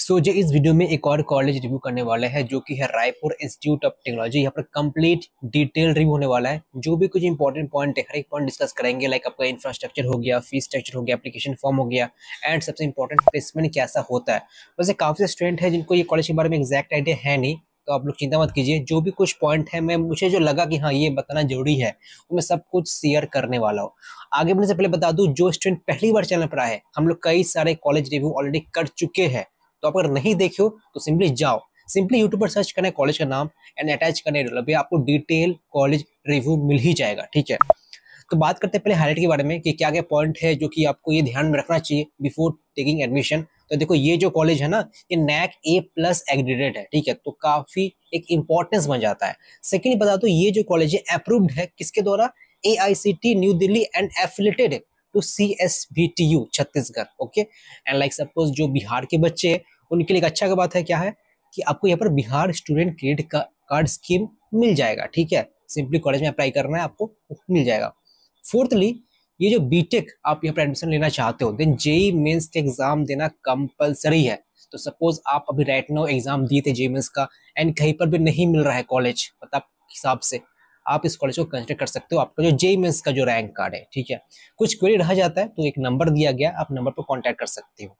सो so, जो इस video में एक और कॉलेज रिव्यू करने वाले हैं जो कि है रायपुर इंस्टीट्यूट ऑफ टेक्नोलॉजी यहाँ पर कंप्लीट डिटेल रिव्यू होने वाला है जो भी कुछ इंपॉर्टेंट पॉइंट है हर एक पॉइंट डिस्कस करेंगे लाइक आपका इंफ्रास्ट्रक्चर हो गया फीस स्ट्रक्चर हो गया एप्लीकेशन फॉर्म हो गया एंड सबसे इंपॉर्टेंट प्लेसमेंट कैसा होता है वैसे काफ़ी स्टूडेंट है जिनको ये कॉलेज के बारे में एग्जैक्ट आइडिया है नहीं तो आप लोग चिंता मत कीजिए जो भी कुछ पॉइंट है मैं मुझे जो लगा कि हाँ ये बताना जरूरी है तो मैं सब कुछ शेयर करने वाला हूँ आगे बढ़ने से पहले बता दूँ जो स्टूडेंट पहली बार चैनल पर आए हम लोग कई सारे कॉलेज रिव्यू ऑलरेडी कर चुके हैं तो आप अगर नहीं देखे हो तो सिंपली जाओ सिंपली यूट्यूब पर सर्च करें कॉलेज का नाम एंड अटैच करने अभी आपको डिटेल कॉलेज रिव्यू मिल ही जाएगा ठीक है तो बात करते हैं पहले हाईलाइट के बारे में कि क्या क्या पॉइंट है जो कि आपको ये ध्यान में रखना चाहिए बिफोर टेकिंग एडमिशन तो देखो ये जो कॉलेज है ना ये नैक ए प्लस एग्रीडेड है ठीक है तो काफी एक इम्पोर्टेंस बन जाता है सेकेंड बता दो तो ये जो कॉलेज है अप्रूव्ड है किसके द्वारा A New Delhi and affiliated है to C S B T U Chhattisgarh okay and like suppose जो बिहार के बच्चे हैं उनके लिए अच्छा का बात है क्या है कि आपको यहाँ पर Bihar student credit card scheme मिल जाएगा ठीक है सिंपली कॉलेज में अप्लाई करना है आपको मिल जाएगा फोर्थली ये जो बीटेक आप यहाँ पर एडमिशन लेना चाहते हो देन जेई मेन्स का एग्जाम देना कंपलसरी है तो सपोज आप अभी राइट नो एग्जाम दिए थे जेई मेन्स e का एंड कहीं पर भी नहीं मिल रहा है कॉलेज मतलब हिसाब से आप इस कॉलेज को कंसिडर कर सकते हो आपका जो जेई मेन्स का जो रैंक कार्ड है ठीक है कुछ क्वेरी रह जाता है तो एक नंबर दिया गया आप नंबर पर कॉन्टैक्ट कर सकते हो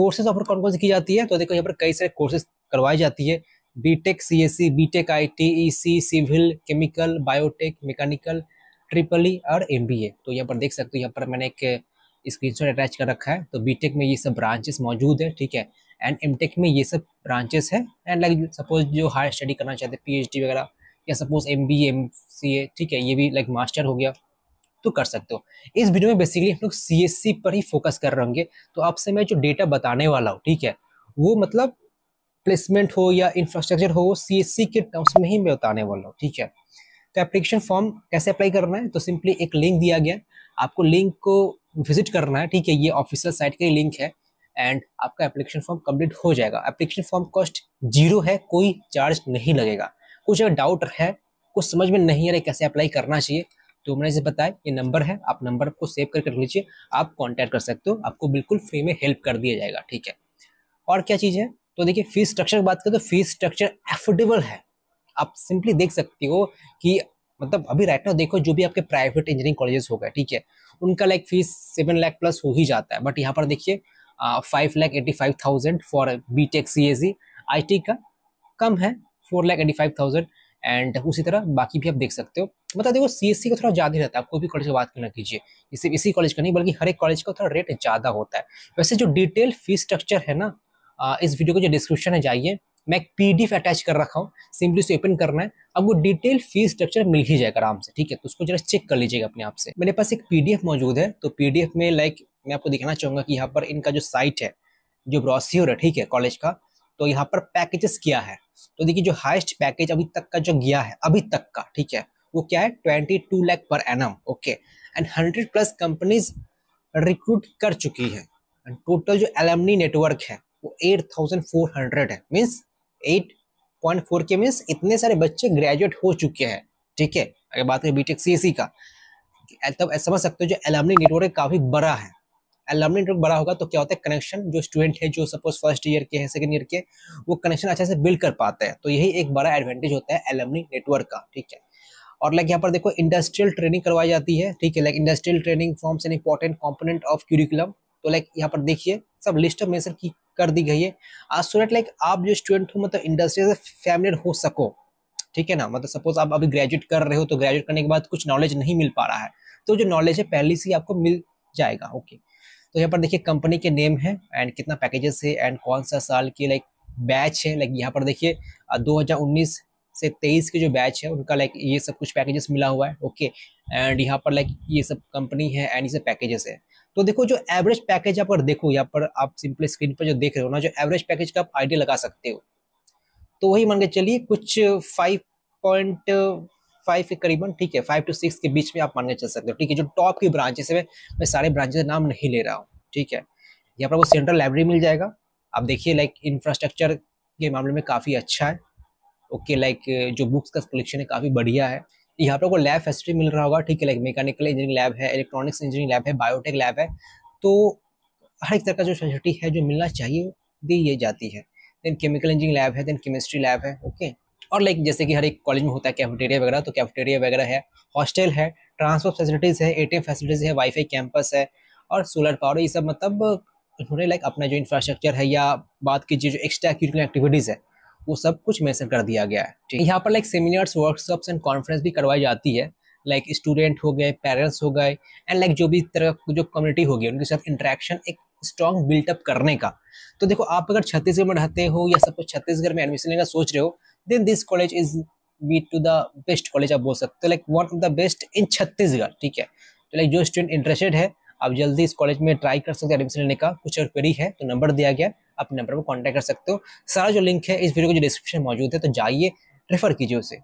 कोर्सेज ऑफर कौन कौन सी की जाती है तो देखो यहाँ पर कई सारे कोर्सेज करवाई जाती है B Tech C S C B Tech I T E C civil chemical biotech mechanical triple E और एम बी ए तो यहाँ पर देख सकते हो यहाँ पर मैंने एक स्क्रीनशॉट अटैच कर रखा है तो बीटेक में ये सब ब्रांचेस मौजूद है ठीक है एंड एमटेक में ये सब ब्रांचेस है एंड लाइक सपोज जो हायर स्टडी करना चाहते हैं पीएचडी वगैरह या suppose M B M C A ठीक है ये भी लाइक मास्टर हो गया तो कर सकते हो इस वीडियो में बेसिकली हम लोग सी एस सी पर ही फोकस कर रहे होंगे तो आपसे मैं जो डेटा बताने वाला हूँ ठीक है वो मतलब प्लेसमेंट हो या इंफ्रास्ट्रक्चर हो सी एस सी के टर्म्स में ही मैं बताने वाला हूँ ठीक है तो एप्लीकेशन फॉर्म कैसे अप्लाई करना है तो सिंपली एक लिंक दिया गया आपको लिंक को विजिट करना है ठीक है ये ऑफिशियल साइट का ही लिंक है एंड आपका एप्लीकेशन फॉर्म कंप्लीट हो जाएगा एप्लीकेशन फॉर्म कॉस्ट जीरो है कोई चार्ज नहीं लगेगा कुछ अगर डाउट है कुछ समझ में नहीं आ रहा कैसे अप्लाई करना चाहिए तो मैंने इसे बताया ये नंबर है आप नंबर को सेव करके रख लीजिए आप कॉन्टैक्ट कर सकते हो आपको बिल्कुल फ्री में हेल्प कर दिया जाएगा ठीक है और क्या चीज़ है तो देखिए फीस स्ट्रक्चर की बात करें तो फीस स्ट्रक्चर एफोर्डेबल है आप सिंपली देख सकते हो कि मतलब अभी राइट ना देखो जो भी आपके प्राइवेट इंजीनियरिंग कॉलेजेस हो गए ठीक है उनका like fees seven lakh plus हो ही जाता है बट यहाँ पर देखिए five lakh eighty five thousand for B Tech C G I T का कम है four lakh eighty five thousand and उसी तरह बाकी भी आप देख सकते हो मतलब देखो सी एस सी का थोड़ा ज़्यादा रहता है कोई भी कॉलेज की बात करना कीजिए इसे इसी कॉलेज का नहीं बल्कि हर एक कॉलेज का थोड़ा रेट ज़्यादा होता है वैसे जो डिटेल फीस स्ट्रक्चर है ना इस वीडियो को जो डिस्क्रिप्शन है जाइए मैं एक पीडीएफ अटैच कर रखा हूँ सिंपली उसे ओपन करना है अब वो डिटेल फीस स्ट्रक्चर मिल ही जाएगा आराम से ठीक है तो उसको जरा चेक कर लीजिएगा अपने आप से मेरे पास एक पीडीएफ मौजूद है तो पीडीएफ में लाइक मैं आपको दिखाना चाहूंगा कि यहाँ पर इनका जो साइट है जो ब्रॉसियोर है ठीक है कॉलेज का तो यहाँ पर पैकेजेस क्या है तो देखिए जो हाइस्ट पैकेज अभी तक का जो गया है अभी तक का ठीक है वो क्या है twenty two lakh per an okay and hundred plus companies recruit कर चुकी है एंड टोटल जो एलमनी नेटवर्क है वो एट थाउजेंड फोर हंड्रेड है means eight point four K means इतने सारे बच्चे ग्रेजुएट हो चुके हैं ठीक है अगर बात करें बीटेक सीएसी e का तब तो समझ सकते हो जो एलमनी नेटवर्क काफ़ी बड़ा है एलमनी नेटवर्क बड़ा होगा तो क्या होता है कनेक्शन जो स्टूडेंट है जो सपोज फर्स्ट ईयर के हैं सेकेंड ईयर के वो कनेक्शन अच्छे से बिल्ड कर पाते हैं तो यही एक बड़ा एडवांटेज होता है एलमनी नेटवर्क का ठीक है और लाइक यहाँ पर देखो इंडस्ट्रियल ट्रेनिंग करवाई जाती है ठीक है like industrial training forms an important component of curriculum तो लाइक यहाँ पर देखिए सब लिस्ट ऑफ मेसर की कर दी गई है आज स्टूडेंट लाइक आप जो स्टूडेंट हो मतलब इंडस्ट्री से फैमिलियर हो सको ठीक है ना मतलब सपोज आप अभी ग्रेजुएट कर रहे हो तो ग्रेजुएट करने के बाद कुछ नॉलेज नहीं मिल पा रहा है तो जो नॉलेज है पहले से ही आपको मिल जाएगा ओके okay. तो यहाँ पर देखिए कंपनी के नेम है एंड कितना पैकेजेस है एंड कौन सा साल की लाइक बैच है लाइक यहाँ पर देखिए 2019 से 23 के जो बैच है उनका लाइक ये सब कुछ पैकेजेस मिला हुआ है ओके एंड यहाँ पर लाइक ये सब कंपनी है एंड ये सब पैकेजेस है तो देखो जो एवरेज पैकेज आप देखो यहाँ पर आप सिंपल स्क्रीन पर जो देख रहे हो ना जो एवरेज पैकेज का आप आइडिया लगा सकते हो तो वही मान के चलिए कुछ फाइव पॉइंट फाइव के करीबन ठीक है फाइव टू सिक्स के बीच में आप मान के चल सकते हो ठीक है जो टॉप की ब्रांचेस है मैं सारे ब्रांचेस का नाम नहीं ले रहा हूँ ठीक है यहाँ पर वो सेंट्रल लाइब्रेरी मिल जाएगा आप देखिए लाइक इंफ्रास्ट्रक्चर के मामले में काफ़ी अच्छा है ओके लाइक जो बुक्स का कलेक्शन है काफ़ी बढ़िया है यहाँ पर आपको लैब फैसिलिटी मिल रहा होगा ठीक है लाइक मैकेनिकल इंजीनियरिंग लैब है इलेक्ट्रॉनिक्स इंजीनियरिंग लैब है बायोटेक लैब है तो हर एक तरह का जो फैसिलिटी है जो मिलना चाहिए दी ये जाती है देन केमिकल इंजीनियरिंग लैब है देन केमिस्ट्री लैब है ओके और लाइक जैसे कि हर एक कॉलेज में होता है कैफेटेरिया वगैरह तो कैफेटेरिया वगैरह है हॉस्टल है ट्रांसपोर्ट फैसिलिटीज़ है ए फैसिलिटीज़ है वाईफाई कैंपस है और सोलर पावर ये सब मतलब उन्होंने लाइक अपना जो इंफ्रास्ट्रक्चर है या बात कीजिए जो एक्स्ट्रा क्यूरिकुलर एक्टिविटीज़ है वो सब कुछ मेंशन कर दिया गया है ठीक यहाँ पर like seminars workshops and conference भी करवाई जाती है लाइक स्टूडेंट हो गए पेरेंट्स हो गए एंड लाइक जो भी तरह जो कम्युनिटी होगी उनके साथ इंट्रैक्शन एक स्ट्रॉन्ग बिल्टअप करने का तो देखो आप अगर छत्तीसगढ़ में रहते हो या सब कुछ छत्तीसगढ़ में एडमिशन लेना सोच रहे हो then this college is be to the best college आप बोल सकते हो like one of the best in Chhattisgarh ठीक है तो लाइक जो स्टूडेंट इंटरेस्टेड है आप जल्दी इस कॉलेज में ट्राई कर सकते हो एडमिशन लेने का कुछ और क्वेरी है तो नंबर दिया गया आप नंबर पर कॉन्टैक्ट कर सकते हो सारा जो लिंक है इस वीडियो का जो डिस्क्रिप्शन मौजूद है तो जाइए रेफर कीजिए उसे